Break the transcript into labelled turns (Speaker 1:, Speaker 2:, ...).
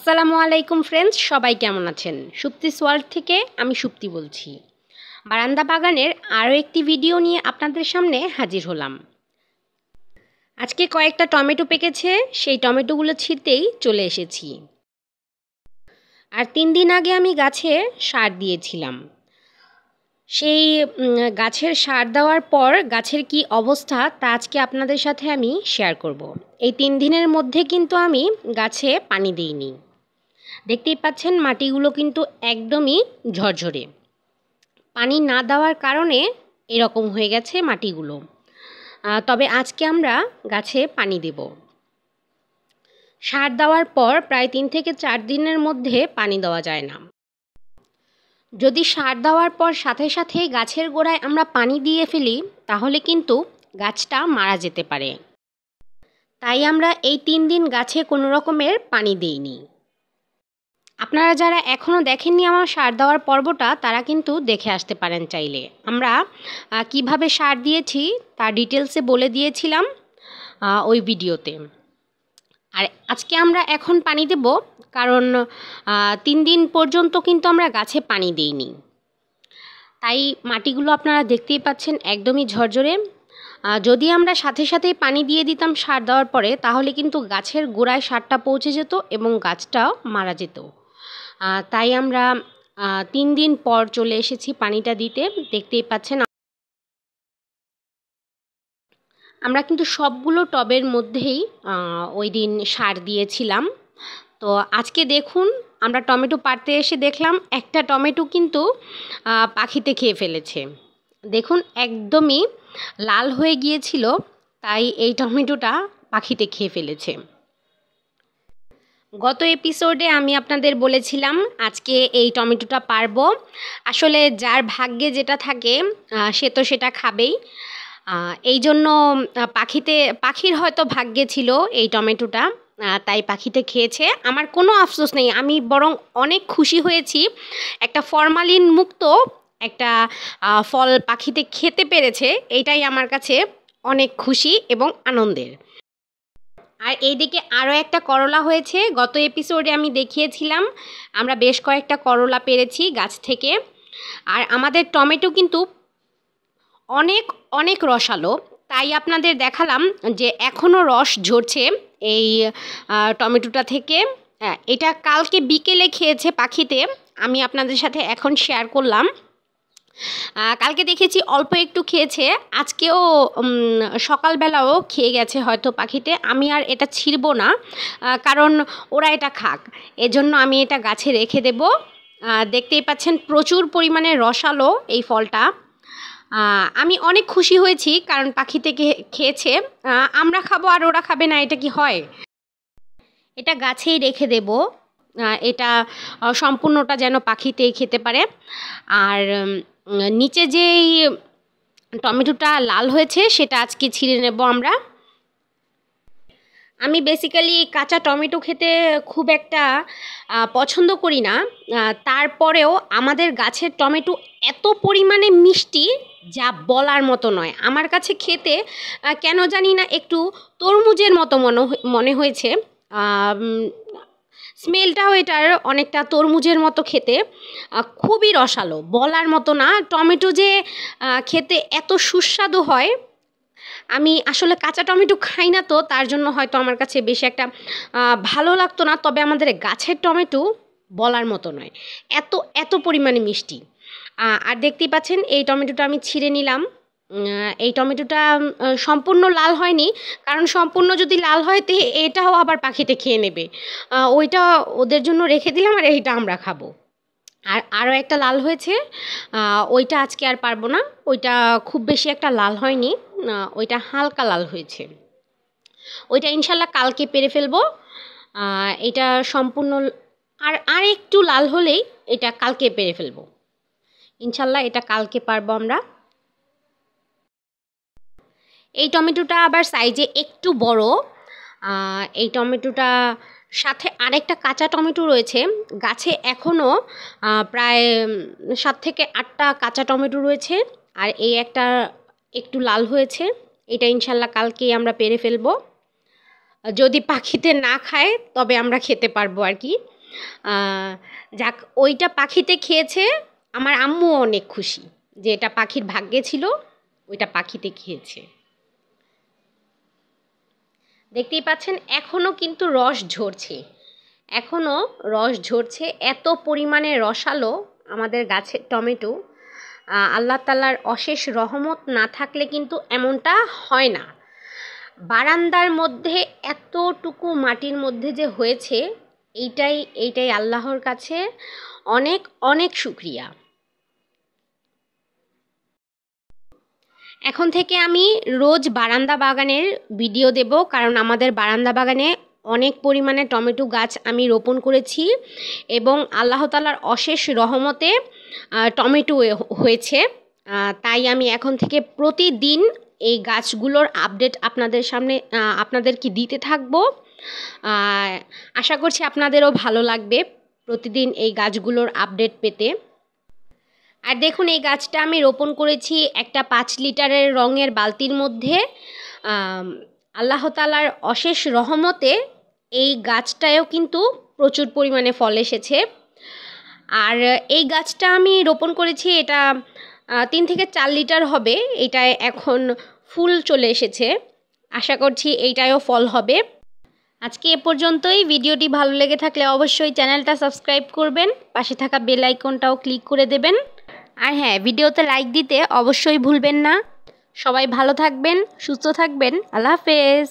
Speaker 1: আসসালামু আলাইকুম ফ্রেন্ডস সবাই কেমন আছেন সুপ্তিস ওয়ার্ল্ড থেকে আমি সুপ্তি বলছি বারান্দা বাগানের আরও একটি ভিডিও নিয়ে আপনাদের সামনে হাজির হলাম আজকে কয়েকটা টমেটো পেকেছে সেই টমেটোগুলো ছিঁড়তেই চলে এসেছি আর তিন দিন আগে আমি গাছে সার দিয়েছিলাম সেই গাছের সার দেওয়ার পর গাছের কি অবস্থা তা আজকে আপনাদের সাথে আমি শেয়ার করব। এই তিন দিনের মধ্যে কিন্তু আমি গাছে পানি দিইনি দেখতেই পাচ্ছেন মাটিগুলো কিন্তু একদমই ঝরঝরে পানি না দেওয়ার কারণে এরকম হয়ে গেছে মাটিগুলো তবে আজকে আমরা গাছে পানি দেব সার দেওয়ার পর প্রায় তিন থেকে চার দিনের মধ্যে পানি দেওয়া যায় না যদি সার দেওয়ার পর সাথে সাথে গাছের গোড়ায় আমরা পানি দিয়ে ফেলি তাহলে কিন্তু গাছটা মারা যেতে পারে তাই আমরা এই তিন দিন গাছে কোনো রকমের পানি দিইনি আপনারা যারা এখনও দেখেননি আমার সার দেওয়ার পর্বটা তারা কিন্তু দেখে আসতে পারেন চাইলে আমরা কিভাবে সার দিয়েছি তার ডিটেলসে বলে দিয়েছিলাম ওই ভিডিওতে আর আজকে আমরা এখন পানি দেব কারণ তিন দিন পর্যন্ত কিন্তু আমরা গাছে পানি দিইনি তাই মাটিগুলো আপনারা দেখতেই পাচ্ছেন একদমই ঝরঝরে যদি আমরা সাথে সাথেই পানি দিয়ে দিতাম সার দেওয়ার পরে তাহলে কিন্তু গাছের গোড়ায় সারটা পৌঁছে যেত এবং গাছটাও মারা যেত তাই আমরা তিন দিন পর চলে এসেছি পানিটা দিতে দেখতেই পাচ্ছেন আমরা কিন্তু সবগুলো টবের মধ্যেই ওই দিন সার দিয়েছিলাম তো আজকে দেখুন আমরা টমেটো পাড়তে এসে দেখলাম একটা টমেটো কিন্তু পাখিতে খেয়ে ফেলেছে দেখুন একদমই লাল হয়ে গিয়েছিল তাই এই টমেটোটা পাখিতে খেয়ে ফেলেছে গত এপিসোডে আমি আপনাদের বলেছিলাম আজকে এই টমেটোটা পারব আসলে যার ভাগ্যে যেটা থাকে সে তো সেটা খাবেই এই জন্য পাখিতে পাখির হয়তো ভাগ্যে ছিল এই টমেটোটা তাই পাখিতে খেয়েছে আমার কোনো আফসোস নেই আমি বরং অনেক খুশি হয়েছি একটা ফরমালিন মুক্ত একটা ফল পাখিতে খেতে পেরেছে এইটাই আমার কাছে অনেক খুশি এবং আনন্দের আর এইদিকে আরও একটা করলা হয়েছে গত এপিসোডে আমি দেখিয়েছিলাম আমরা বেশ কয়েকটা করলা পেরেছি গাছ থেকে আর আমাদের টমেটো কিন্তু অনেক অনেক রসালো তাই আপনাদের দেখালাম যে এখনও রস ঝরছে এই টমেটোটা থেকে হ্যাঁ, এটা কালকে বিকেলে খেয়েছে পাখিতে আমি আপনাদের সাথে এখন শেয়ার করলাম কালকে দেখেছি অল্প একটু খেয়েছে আজকেও সকালবেলাও খেয়ে গেছে হয়তো পাখিতে আমি আর এটা ছিঁড়ব না কারণ ওরা এটা খাক এজন্য আমি এটা গাছে রেখে দেব দেখতেই পাচ্ছেন প্রচুর পরিমাণে রসালো এই ফলটা আমি অনেক খুশি হয়েছি কারণ পাখিতে খেয়েছে আমরা খাবো আর ওরা খাবে না এটা কি হয় এটা গাছেই রেখে দেব এটা সম্পূর্ণটা যেন পাখিতেই খেতে পারে আর নিচে যেই টমেটোটা লাল হয়েছে সেটা আজকে ছিঁড়ে নেব আমরা আমি বেসিক্যালি কাঁচা টমেটো খেতে খুব একটা পছন্দ করি না তারপরেও আমাদের গাছের টমেটো এত পরিমাণে মিষ্টি যা বলার মতো নয় আমার কাছে খেতে কেন জানি না একটু তরমুজের মতো মনে মনে হয়েছে স্মেলটাও এটার অনেকটা তরমুজের মতো খেতে খুবই রসালো বলার মতো না টমেটো যে খেতে এত সুস্বাদু হয় আমি আসলে কাঁচা টমেটো খাই না তো তার জন্য হয়তো আমার কাছে বেশি একটা ভালো লাগতো না তবে আমাদের গাছের টমেটো বলার মতো নয় এত এত পরিমাণে মিষ্টি আর দেখতেই পাচ্ছেন এই টমেটোটা আমি ছিঁড়ে নিলাম এই টমেটোটা সম্পূর্ণ লাল হয়নি কারণ সম্পূর্ণ যদি লাল হয় তে এটাও আবার পাখিতে খেয়ে নেবে ওইটা ওদের জন্য রেখে দিলাম আর এইটা আমরা খাবো আর আরও একটা লাল হয়েছে ওইটা আজকে আর পারবো না ওইটা খুব বেশি একটা লাল হয়নি ওইটা হালকা লাল হয়েছে ওইটা ইনশাল্লাহ কালকে পেরে ফেলবো এটা সম্পূর্ণ আর আর একটু লাল হলেই এটা কালকে পেরে ফেলবো ইনশাল্লাহ এটা কালকে পারবো আমরা এই টমেটোটা আবার সাইজে একটু বড় এই টমেটোটা সাথে আরেকটা কাঁচা টমেটো রয়েছে গাছে এখনও প্রায় সাত থেকে আটটা কাঁচা টমেটো রয়েছে আর এই একটা একটু লাল হয়েছে এটা ইনশাল্লাহ কালকেই আমরা পেরে ফেলব যদি পাখিতে না খায় তবে আমরা খেতে পারবো আর কি যাক ওইটা পাখিতে খেয়েছে আমার আম্মু অনেক খুশি যে এটা পাখির ভাগ্যে ছিল ওইটা পাখিতে খেয়েছে দেখতেই পাচ্ছেন এখনও কিন্তু রস ঝরছে এখনও রস ঝরছে এত পরিমাণে রসালো আমাদের গাছের টমেটো আল্লাহ তালার অশেষ রহমত না থাকলে কিন্তু এমনটা হয় না বারান্দার মধ্যে এতটুকু মাটির মধ্যে যে হয়েছে এইটাই এইটাই আল্লাহর কাছে অনেক অনেক শুক্রিয়া এখন থেকে আমি রোজ বারান্দা বাগানের ভিডিও দেব কারণ আমাদের বারান্দা বাগানে অনেক পরিমাণে টমেটো গাছ আমি রোপণ করেছি এবং আল্লাহ তালার অশেষ রহমতে টমেটো হয়েছে তাই আমি এখন থেকে প্রতিদিন এই গাছগুলোর আপডেট আপনাদের সামনে আপনাদেরকে দিতে থাকব আশা করছি আপনাদেরও ভালো লাগবে প্রতিদিন এই গাছগুলোর আপডেট পেতে আর দেখুন এই গাছটা আমি রোপণ করেছি একটা পাঁচ লিটারের রঙের বালতির মধ্যে আল্লাহ তালার অশেষ রহমতে এই গাছটায়ও কিন্তু প্রচুর পরিমাণে ফল এসেছে আর এই গাছটা আমি রোপণ করেছি এটা তিন থেকে চার লিটার হবে এটায় এখন ফুল চলে এসেছে আশা করছি এইটায়ও ফল হবে আজকে এ পর্যন্তই ভিডিওটি ভালো লেগে থাকলে অবশ্যই চ্যানেলটা সাবস্ক্রাইব করবেন পাশে থাকা বেল আইকনটাও ক্লিক করে দেবেন আর হ্যাঁ ভিডিওতে লাইক দিতে অবশ্যই ভুলবেন না সবাই ভালো থাকবেন সুস্থ থাকবেন আল্লাহ হাফেজ